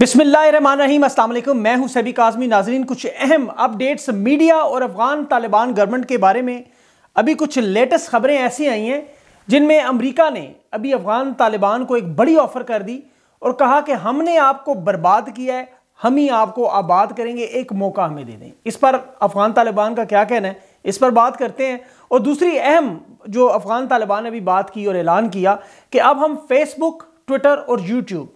बिस्मिल्लाम असलम मैं हूं सभी काजमी नाजरीन कुछ अहम अपडेट्स मीडिया और अफगान तालिबान गवर्नमेंट के बारे में अभी कुछ लेटेस्ट खबरें ऐसी आई हैं जिनमें अमेरिका ने अभी अफगान तालिबान को एक बड़ी ऑफ़र कर दी और कहा कि हमने आपको बर्बाद किया है हम ही आपको आबाद करेंगे एक मौका हमें दे दें इस पर अफगान तालिबान का क्या कहना है इस पर बात करते हैं और दूसरी अहम जो अफगान तालिबान ने अभी बात की और ऐलान किया कि अब हम फेसबुक ट्विटर और यूट्यूब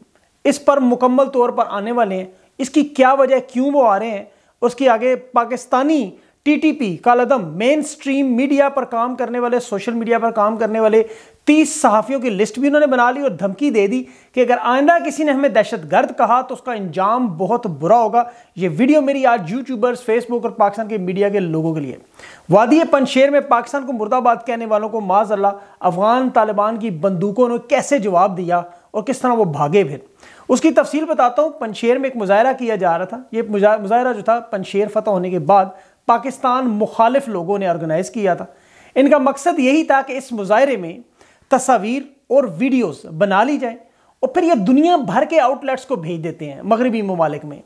इस पर मुकम्मल तौर पर आने वाले हैं इसकी क्या वजह क्यों वो आ रहे हैं उसके आगे पाकिस्तानी टीटीपी कालदम मेन स्ट्रीम मीडिया पर काम करने वाले सोशल मीडिया पर काम करने वाले तीस सहाफ़ियों की लिस्ट भी उन्होंने बना ली और धमकी दे दी कि अगर आइंदा किसी ने हमें दहशत गर्द कहा तो उसका इंजाम बहुत बुरा होगा ये वीडियो मेरी आज यूट्यूबर्स फेसबुक और पाकिस्तान के मीडिया के लोगों के लिए वादी पनशेर में पाकिस्तान को मुर्दाबाद कहने वालों को अल्लाह अफगान तालिबान की बंदूकों ने कैसे जवाब दिया और किस तरह वो भागे फिर उसकी तफसील बताता हूँ पंशेर में एक मुजाहरा किया जा रहा था ये मुजाहरा जो था पनशेर फतह होने के बाद पाकिस्तान मुखालिफ लोगों ने ऑर्गेनाइज़ किया था इनका मकसद यही था कि इस मुजाहरे में तस्वीर और वीडियोस बना ली जाए और फिर ये दुनिया भर के आउटलेट्स को भेज देते हैं मगरबी ममालिक में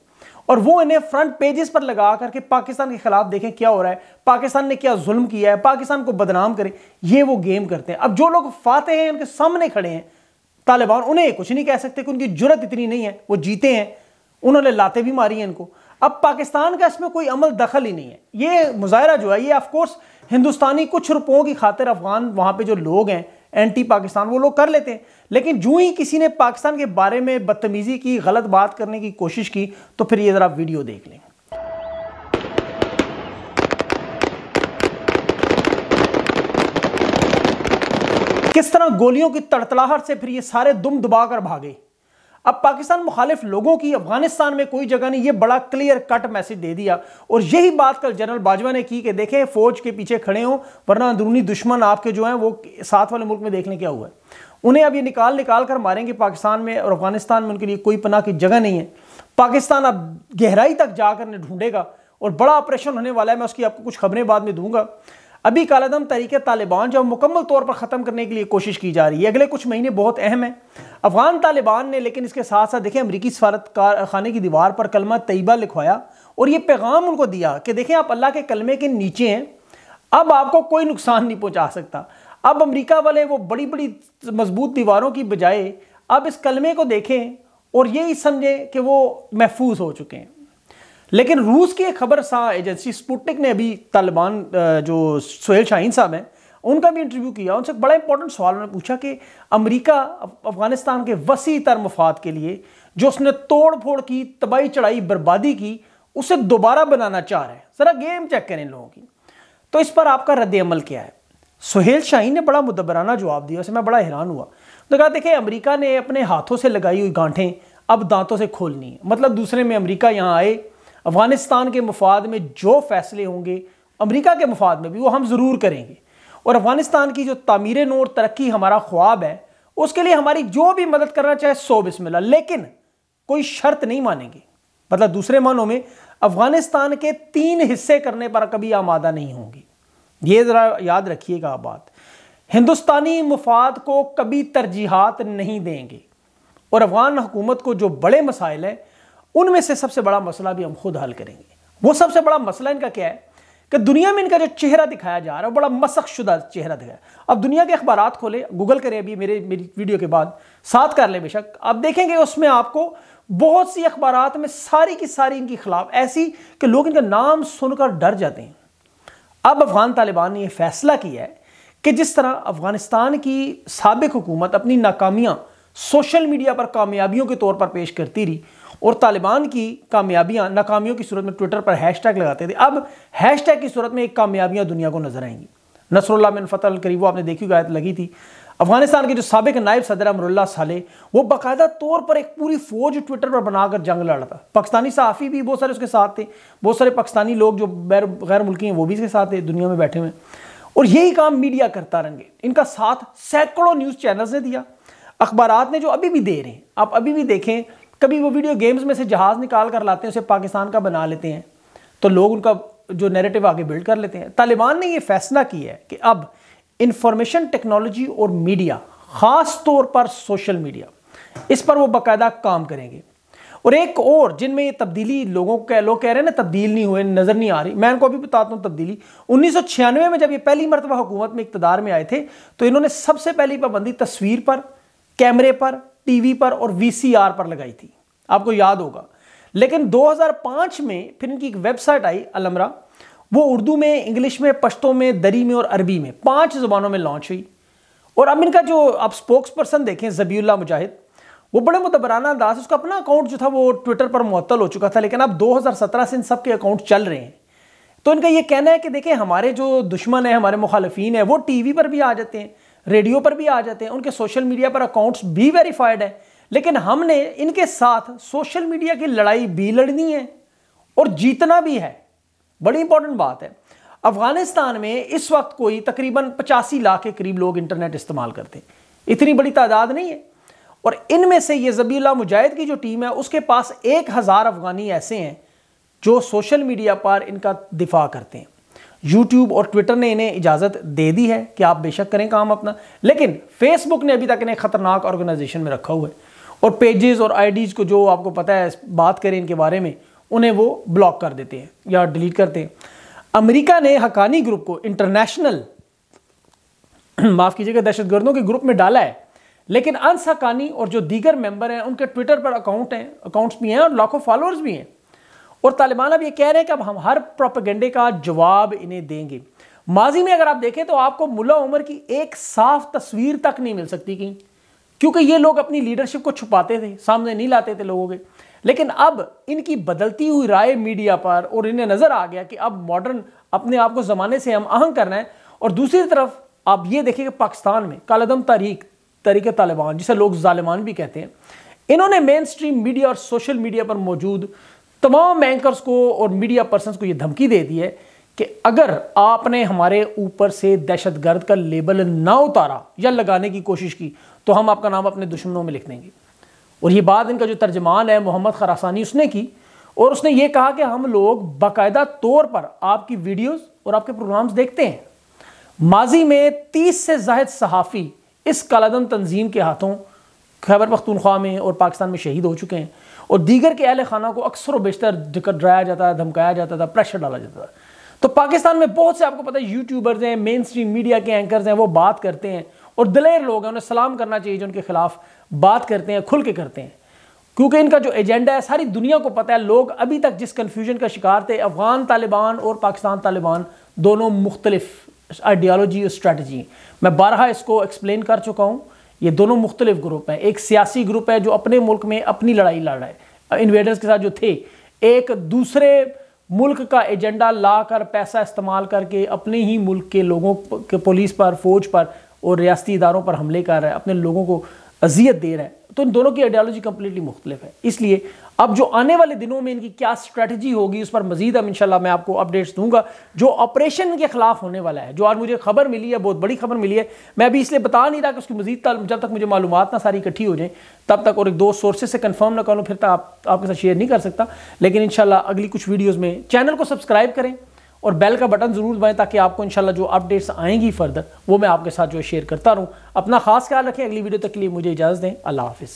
और वो इन्हें फ्रंट पेजेस पर लगा करके पाकिस्तान के खिलाफ देखें क्या हो रहा है पाकिस्तान ने क्या जुल्म किया है पाकिस्तान को बदनाम करें ये वो गेम करते हैं अब जो लोग फाते हैं उनके सामने खड़े हैं तालिबान उन्हें कुछ नहीं कह सकते कि उनकी जरूरत इतनी नहीं है वो जीते हैं उन्होंने लाते भी मारी हैं इनको अब पाकिस्तान का इसमें कोई अमल दखल ही नहीं है ये मुजाहरा जो है ये ऑफकोर्स हिंदुस्तानी कुछ रुपयों की खातिर अफगान वहाँ पर जो लोग हैं एंटी पाकिस्तान वो लोग कर लेते हैं लेकिन जूँ ही किसी ने पाकिस्तान के बारे में बदतमीज़ी की गलत बात करने की कोशिश की तो फिर ये ज़रा वीडियो देख लें किस तरह गोलियों की तड़तलाहट से फिर ये सारे दुम दबाकर भागे अब पाकिस्तान मुखालिफ लोगों की अफगानिस्तान में कोई जगह नहीं ये बड़ा क्लियर कट मैसेज दे दिया और यही बात कल जनरल बाजवा ने की कि देखें फौज के पीछे खड़े हों वरना अंदरूनी दुश्मन आपके जो हैं वो साथ वाले मुल्क में देखने क्या हुआ है उन्हें अब ये निकाल निकाल कर मारेंगे पाकिस्तान में और अफगानिस्तान में उनके लिए कोई पना की जगह नहीं है पाकिस्तान अब गहराई तक जाकर ढूंढेगा और बड़ा ऑपरेशन होने वाला है मैं उसकी आपको कुछ खबरें बाद में दूंगा अभी कालादम तरीके तालिबान जो मुकम्मल तौर पर ख़त्म करने के लिए कोशिश की जा रही है अगले कुछ महीने बहुत अहम है अफ़गान तालिबान ने लेकिन इसके साथ साथ देखें अमरीकी सफारत खाने की दीवार पर कलमा तयबा लिखवाया और ये पैगाम उनको दिया कि देखें आप अल्लाह के कलमे के नीचे हैं अब आपको कोई नुकसान नहीं पहुँचा सकता अब अमरीका वाले वो बड़ी बड़ी मजबूत दीवारों की बजाय अब इस कलमे को देखें और यही समझें कि वो महफूज हो चुके हैं लेकिन रूस की एक खबर सा एजेंसी स्पुटनिक ने अभी तालिबान जो सोहेल शाहीन साहब हैं उनका भी इंटरव्यू किया उनसे बड़ा इंपॉर्टेंट सवाल उन्होंने पूछा कि अमेरिका अफगानिस्तान के वसी तर मफाद के लिए जो उसने तोड़ फोड़ की तबाही चढ़ाई बर्बादी की उसे दोबारा बनाना चाह रहे हैं ज़रा गेम चेक करें इन लोगों की तो इस पर आपका रद्द अमल क्या है सुहेल शाहीन ने बड़ा मुदबराना जवाब दिया उसे मैं बड़ा हैरान हुआ तो कहा देखिए अमरीका ने अपने हाथों से लगाई हुई गांठें अब दांतों से खोलनी है मतलब दूसरे में अमरीका यहाँ आए अफगानिस्तान के मफाद में जो फैसले होंगे अमरीका के मफाद में भी वो हम ज़रूर करेंगे और अफगानिस्तान की जो तमीर और तरक्की हमारा ख्वाब है उसके लिए हमारी जो भी मदद करना चाहे सो बिस्मिल्ला लेकिन कोई शर्त नहीं मानेंगे मतलब दूसरे मानों में अफगानिस्तान के तीन हिस्से करने पर कभी आमादा नहीं होंगी ये ज़रा याद रखिएगा बात हिंदुस्तानी मुफाद को कभी तरजीहत नहीं देंगे और अफगान हुकूमत को जो बड़े मसाइल हैं उनमें से सबसे बड़ा मसला भी हम खुद हल करेंगे वो सबसे बड़ा मसला इनका क्या है कि दुनिया में इनका जो चेहरा दिखाया जा रहा है बड़ा शुदा चेहरा दिखाया अब दुनिया के अखबार खोले गूगल करें अभी मेरे मेरी वीडियो के बाद साथ कर ले बेशक आप देखेंगे उसमें आपको बहुत सी अखबार में सारी की सारी इनके खिलाफ ऐसी कि लोग इनका नाम सुनकर डर जाते हैं अब अफगान तालिबान ने यह फैसला किया है कि जिस तरह अफगानिस्तान की सबक हुकूमत अपनी नाकामियां सोशल मीडिया पर कामयाबियों के तौर पर पेश करती रही और तालिबान की कामयाबियां नाकामियों की सूरत में ट्विटर पर हैशटैग लगाते थे अब हैशटैग की सूरत में एक कामयाबियां दुनिया को नजर आएंगी नसरुल्ला बिन फतल करीब आपने देखी गायत लगी थी अफगानिस्तान के जो सबक नायब सदर अमरुल्ला साले वो बाकायदा तौर पर एक पूरी फौज ट्विटर पर बनाकर जंग लड़ रहा था पाकिस्तानी सहाफ़ी भी बहुत सारे उसके साथ थे बहुत सारे पाकिस्तानी लोग जो गैर गैर मुल्की हैं वो भी इसके साथ थे दुनिया में बैठे हुए और यही काम मीडिया करता रहेंगे इनका साथ सैकड़ों न्यूज़ चैनल्स ने दिया अखबार ने जो अभी भी दे रहे हैं आप अभी भी देखें कभी वो वीडियो गेम्स में से जहाज़ निकाल कर लाते हैं उसे पाकिस्तान का बना लेते हैं तो लोग उनका जो नेरेटिव आगे बिल्ड कर लेते हैं तालिबान ने ये फैसला किया है कि अब इंफॉर्मेशन टेक्नोलॉजी और मीडिया ख़ास तौर पर सोशल मीडिया इस पर वो बाकायदा काम करेंगे और एक और जिनमें ये तब्दीली लोगों कह लोग कह रहे हैं ना तब्दील नहीं हुए नज़र नहीं आ रही मैं उनको अभी बताता हूँ तब्दीली उन्नीस में जब ये पहली मरतबा हुकूमत में इकतदार में आए थे तो इन्होंने सबसे पहली पाबंदी तस्वीर पर कैमरे पर टीवी पर और वीसीआर पर लगाई थी आपको याद होगा लेकिन 2005 में फिर इनकी एक वेबसाइट आई अलमरा वो उर्दू में इंग्लिश में पश्तो में दरी में और अरबी में पांच जबानों में लॉन्च हुई और अब इनका जो आप स्पोक्स पर्सन देखें जबीउल्ला मुजाहिद वो बड़े मुतबराना अंदाज उसका अपना अकाउंट जो था वो ट्विटर पर मुअत्तल हो चुका था लेकिन अब 2017 से इन सब के अकाउंट चल रहे हैं तो इनका ये कहना है कि देखें हमारे जो दुश्मन है हमारे मुखालफी हैं वो टीवी पर भी आ जाते हैं रेडियो पर भी आ जाते हैं उनके सोशल मीडिया पर अकाउंट्स भी वेरीफाइड है लेकिन हमने इनके साथ सोशल मीडिया की लड़ाई भी लड़नी है और जीतना भी है बड़ी इंपॉर्टेंट बात है अफगानिस्तान में इस वक्त कोई तकरीबन पचासी लाख के करीब लोग इंटरनेट इस्तेमाल करते हैं इतनी बड़ी तादाद नहीं है और इनमें से ये जबीला मुजाहिद की जो टीम है उसके पास एक हज़ार अफगानी ऐसे हैं जो सोशल मीडिया पर इनका दिफा करते हैं यूट्यूब और ट्विटर ने इन्हें इजाज़त दे दी है कि आप बेशक करें काम अपना लेकिन फेसबुक ने अभी तक इन्हें ख़तरनाक ऑर्गेनाइजेशन में रखा हुआ है और पेजेस और आईडीज़ को जो आपको पता है बात करें इनके बारे में उन्हें वो ब्लॉक कर देते हैं या डिलीट करते हैं अमरीका ने हकानी ग्रुप को इंटरनेशनल माफ़ कीजिएगा दहशतगर्दों के ग्रुप में डाला है लेकिन अंस हकानी और जो दीगर मेंबर हैं उनके ट्विटर पर अकाउंट हैं अकाउंट्स भी हैं और लाखों फॉलोअर्स भी हैं और तालिबान अब ये कह रहे हैं कि अब हम हर प्रोपेगेंडे का जवाब इन्हें देंगे माजी में अगर आप देखें तो आपको मुला उमर की एक साफ तस्वीर तक नहीं मिल सकती कहीं क्योंकि ये लोग अपनी लीडरशिप को छुपाते थे सामने नहीं लाते थे लोगों के लेकिन अब इनकी बदलती हुई राय मीडिया पर और इन्हें नज़र आ गया कि अब मॉडर्न अपने आप को ज़माने से हम आहंग करना है और दूसरी तरफ आप ये देखिए कि पाकिस्तान में कालदम तारीख तरीके तालिबान जिसे लोग ालिमान भी कहते हैं इन्होंने मेन स्ट्रीम मीडिया और सोशल मीडिया पर मौजूद तमाम बैंकर्स को और मीडिया पर्सन को यह धमकी दे दी है कि अगर आपने हमारे ऊपर से दहशतगर्द का लेबल ना उतारा या लगाने की कोशिश की तो हम आपका नाम अपने दुश्मनों में लिख देंगे और ये बात इनका जो तर्जमान है मोहम्मद खरासानी उसने की और उसने ये कहा कि हम लोग बाकायदा तौर पर आपकी वीडियोस और आपके प्रोग्राम्स देखते हैं माजी में 30 से जायद सहाफ़ी इस कलादम तंजीम के हाथों खैबर पख्तूनख्वा में और पाकिस्तान में शहीद हो चुके हैं और दीगर के अहल खाना को अक्सर बेशतर डराया जाता था धमकाया जाता था प्रेशर डाला जाता था तो पाकिस्तान में बहुत से आपको पता है यूट्यूबर्स हैं मेन स्ट्रीम मीडिया के एंकर्स हैं वो बात करते हैं और दलेर लोग हैं उन्हें सलाम करना चाहिए जो उनके खिलाफ बात करते हैं खुल के करते हैं क्योंकि इनका जो एजेंडा है सारी दुनिया को पता है लोग अभी तक जिस कन्फ्यूजन का शिकार थे अफगान तालिबान और पाकिस्तान तालिबान दोनों मुख्तलिफ आइडियालॉजी और स्ट्रेटजी मैं बारह इसको एक्सप्लेन कर चुका हूँ ये दोनों मुख्तलिफ ग्रुप हैं एक सियासी ग्रुप है जो अपने मुल्क में अपनी लड़ाई लड़ रहा है इन्वेडर्स के साथ जो थे एक दूसरे मुल्क का एजेंडा ला कर पैसा इस्तेमाल करके अपने ही मुल्क के लोगों के पुलिस पर फौज पर और रियाती इदारों पर हमले कर रहा है अपने लोगों को अजियत दे रहा है तो इन दोनों की आइडियालॉजी कंप्लीटली मुख्तलिफ है इसलिए अब जो आने वाले दिनों में इनकी क्या स्ट्रेटजी होगी उस पर मजीद अब इंशाल्लाह मैं आपको अपडेट्स दूंगा जो ऑपरेशन के खिलाफ होने वाला है जो आज मुझे खबर मिली है बहुत बड़ी खबर मिली है मैं अभी इसलिए बता नहीं रहा कि उसकी मजीद जब तक मुझे मालूम ना सारी इकट्ठी हो जाए तब तक और एक दो सोर्सेज से कन्फर्म ना करूँ फिर तक तो आप, आपके साथ शेयर नहीं कर सकता लेकिन इन अगली कुछ वीडियोज़ में चैनल को सब्सक्राइब करें और बेल का बटन ज़रूर दबाएं ताकि आपको इन जो अपडेट्स आएंगी फर्दर वो मैं आपके साथ जो शेयर करता रहूं अपना खास ख्याल रखें अगली वीडियो तक के लिए मुझे इजाज़त दें अल्लाह हाफिज़